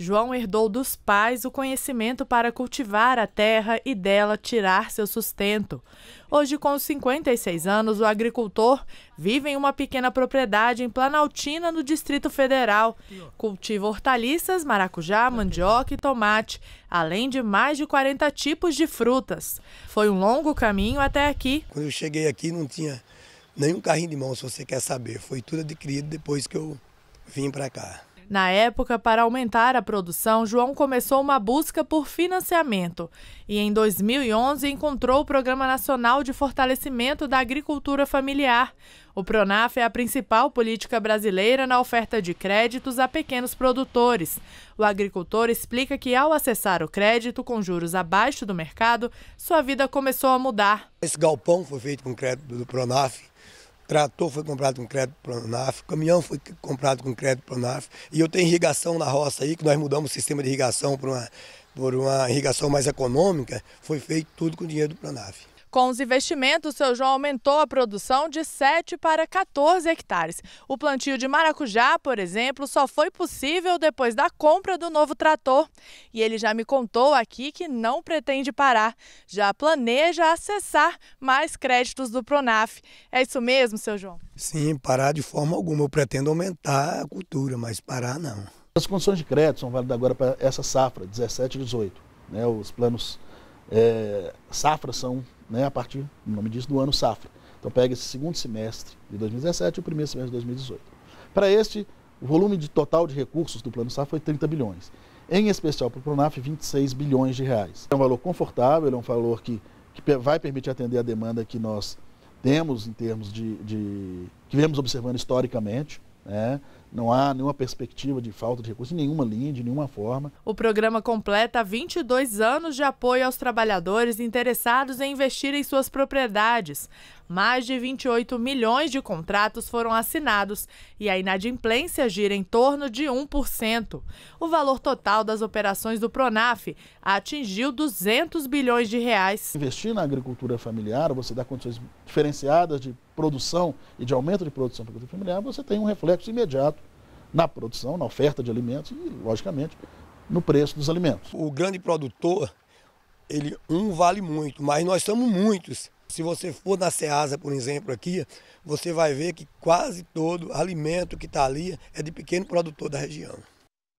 João herdou dos pais o conhecimento para cultivar a terra e dela tirar seu sustento. Hoje, com 56 anos, o agricultor vive em uma pequena propriedade em Planaltina, no Distrito Federal. Cultiva hortaliças, maracujá, mandioca e tomate, além de mais de 40 tipos de frutas. Foi um longo caminho até aqui. Quando eu cheguei aqui, não tinha nenhum carrinho de mão, se você quer saber. Foi tudo adquirido depois que eu vim para cá. Na época, para aumentar a produção, João começou uma busca por financiamento e, em 2011, encontrou o Programa Nacional de Fortalecimento da Agricultura Familiar. O PRONAF é a principal política brasileira na oferta de créditos a pequenos produtores. O agricultor explica que, ao acessar o crédito com juros abaixo do mercado, sua vida começou a mudar. Esse galpão foi feito com crédito do PRONAF Trator foi comprado com crédito Pronaf, caminhão foi comprado com crédito Pronaf. E eu tenho irrigação na roça aí, que nós mudamos o sistema de irrigação para uma, por uma irrigação mais econômica. Foi feito tudo com dinheiro do Pronaf. Com os investimentos, o seu João aumentou a produção de 7 para 14 hectares. O plantio de maracujá, por exemplo, só foi possível depois da compra do novo trator. E ele já me contou aqui que não pretende parar. Já planeja acessar mais créditos do Pronaf. É isso mesmo, seu João? Sim, parar de forma alguma. Eu pretendo aumentar a cultura, mas parar não. As condições de crédito são válidas agora para essa safra, 17 e 18. Né? Os planos é, safra são né, a partir, no nome disso, do ano safra. Então pega esse segundo semestre de 2017 e o primeiro semestre de 2018. Para este, o volume de total de recursos do Plano Safra foi 30 bilhões. Em especial para o Pronaf, 26 bilhões de reais. É um valor confortável, é um valor que, que vai permitir atender a demanda que nós temos em termos de, de que viemos observando historicamente. Né? Não há nenhuma perspectiva de falta de recursos, em nenhuma linha, de nenhuma forma. O programa completa 22 anos de apoio aos trabalhadores interessados em investir em suas propriedades mais de 28 milhões de contratos foram assinados e a inadimplência gira em torno de 1%. O valor total das operações do Pronaf atingiu 200 bilhões de reais. Investir na agricultura familiar, você dá condições diferenciadas de produção e de aumento de produção para agricultura familiar, você tem um reflexo imediato na produção, na oferta de alimentos e, logicamente, no preço dos alimentos. O grande produtor, ele um vale muito, mas nós somos muitos. Se você for na Ceasa, por exemplo, aqui, você vai ver que quase todo alimento que está ali é de pequeno produtor da região.